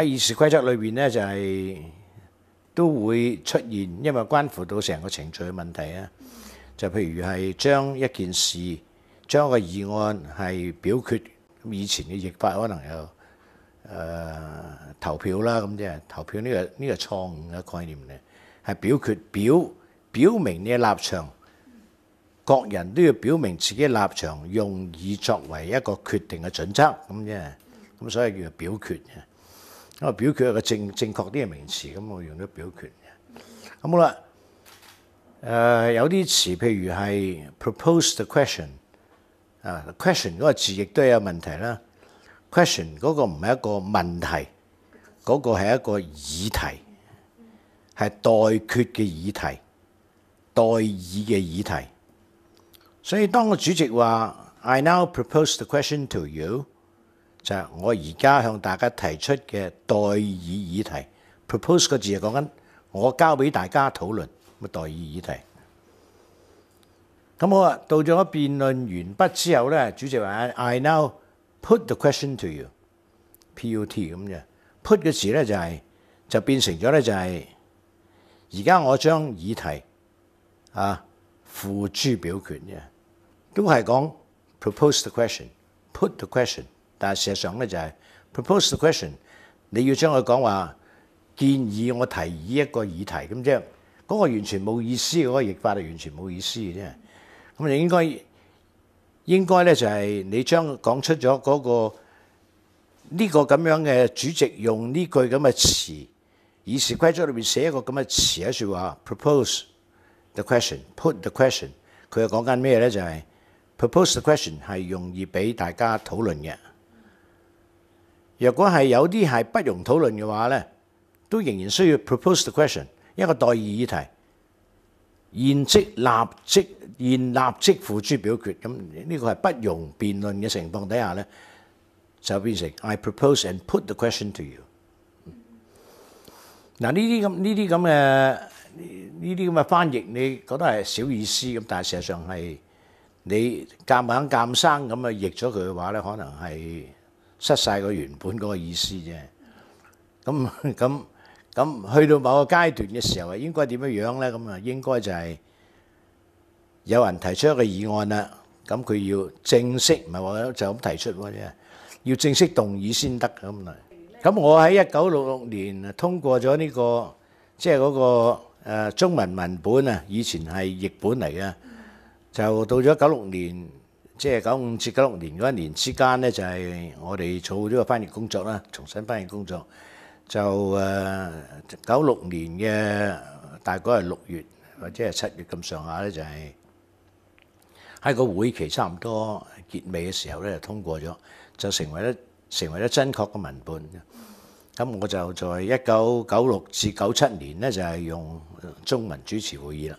喺議事規則裏邊咧，就係都會出現，因為關乎到成個程序嘅問題啊。就譬如係將一件事、將個議案係表決。以前嘅譯法可能有誒投票啦，咁啫。投票呢個呢個錯誤嘅概念咧，係表決表表明你嘅立場。各人都要表明自己嘅立場，用以作為一個決定嘅準則，咁啫。咁所以叫表決嘅。因為表決係個正正確啲嘅名詞，咁我用咗表決嘅。咁啦，誒有啲詞，譬如係 propose the question，啊 question 嗰個字亦都有問題啦。question 嗰個唔係一個問題，嗰個係一個議題，係待決嘅議題，待議嘅議題。所以當個主席話：，I now propose the question to you。就係我而家向大家提出嘅代議議題，propose 個字就講緊我交俾大家討論咁代議議題。咁好啊，到咗辯論完畢之後咧，主席話：，I now put the question to you，P U T 咁嘅 put 嘅字咧就係就變成咗咧就係而家我將議題啊付諸表決嘅，都係講 propose the question，put the question。但係，事實上咧就係 propose the question，你要將佢講話建議，我提議一個議題咁即係嗰個完全冇意思嘅嗰個譯法係完全冇意思嘅啫。咁你應該應該咧就係你將講出咗嗰個呢個咁樣嘅主席用呢句咁嘅詞議事規則裏面寫一個咁嘅詞一説話 propose the question，put the question。佢係講緊咩咧？就係 propose the question 係容易俾大家討論嘅。若果係有啲係不容討論嘅話咧，都仍然需要 propose the question 一個待議議題，現即立即現立即付諸表決。咁呢個係不容辯論嘅情況底下咧，就變成 I propose and put the question to you。嗱呢啲咁呢啲咁嘅呢啲咁嘅翻譯，你覺得係小意思咁，但係事實上係你夾硬夾生咁啊譯咗佢嘅話咧，可能係。失晒個原本嗰個意思啫，咁咁咁去到某個階段嘅時候啊，應該點樣樣咧？咁啊，應該就係有人提出一個議案啦，咁佢要正式唔係話就咁提出啫，要正式動議先得咁咁我喺一九六六年通過咗呢個即係嗰個中文文本啊，以前係譯本嚟嘅，就到咗九六年。即係九五至九六年嗰一年之間咧，就係我哋做呢個翻譯工作啦，重新翻譯工作。就誒九六年嘅大概係六月或者係七月咁上下咧，就係喺個會期差唔多結尾嘅時候咧，就通過咗，就成為咗成為咗真確嘅文本。咁我就在一九九六至九七年咧，就係用中文主持會議啦。